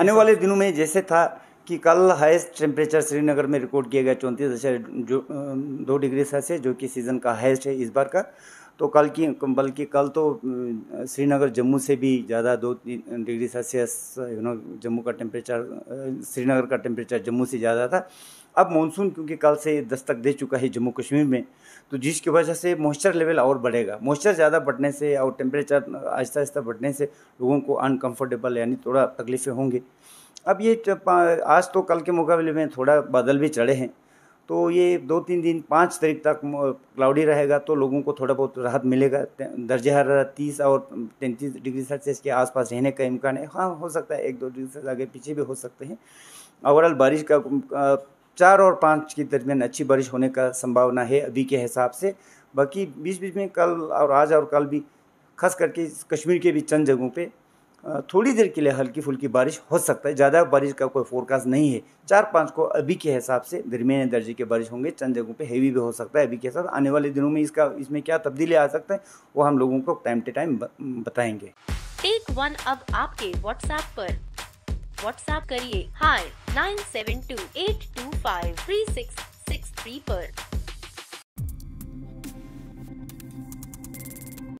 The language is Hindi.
आने वाले दिनों में जैसे था कि कल हाईएस्ट टेम्परेचर श्रीनगर में रिकॉर्ड किया गया चौंतीस दशमलव दो डिग्री सेल्सियस जो कि सीज़न का हाईएस्ट है इस बार का तो कल की बल्कि कल तो श्रीनगर जम्मू से भी ज़्यादा दो तीन degree Celsius you know Jammu का टेम्परेचर श्रीनगर का टेम्परेचर जम्मू से ज़्यादा था अब मानसून क्योंकि कल से दस्तक दे चुका है जम्मू कश्मीर में तो जिसकी वजह से मॉइस्चर लेवल और बढ़ेगा मॉइस्चर ज़्यादा बढ़ने से और टेम्परेचर आहिस्ता आहिस्ता बढ़ने से लोगों को अनकम्फर्टेबल यानी थोड़ा तकलीफ़ें होंगी अब ये आज तो कल के मुकाबले में थोड़ा बादल भी चढ़े हैं तो ये दो तीन दिन पाँच तारीख तक क्लाउडी रहेगा तो लोगों को थोड़ा बहुत राहत मिलेगा दर्ज हर तीस और तैंतीस डिग्री सेल्सियस के आसपास रहने का इम्कान है हाँ हो सकता है एक दो डिग्री सेल्सियस आगे पीछे भी हो सकते हैं ओवरऑल बारिश का चार और पाँच के दरमियान अच्छी बारिश होने का संभावना है अभी के हिसाब से बाकी बीच बीच में कल और आज और कल भी खास करके कश्मीर के भी चंद जगहों पर थोड़ी देर के लिए हल्की फुल्की बारिश हो सकता है ज़्यादा बारिश का कोई फोरकास्ट नहीं है चार पाँच को अभी के हिसाब से दरमियाने दर्जे के बारिश होंगे चंद जगहों पे हेवी भी हो सकता है अभी के हिसाब आने वाले दिनों में इसका इसमें क्या तब्दीली आ सकता है वो हम लोगों को टाइम टू टाइम बताएंगे टेक वन अब आपके व्हाट्सएप पर व्हाट्सएप करिए hi nine seven two eight two five three six six three पर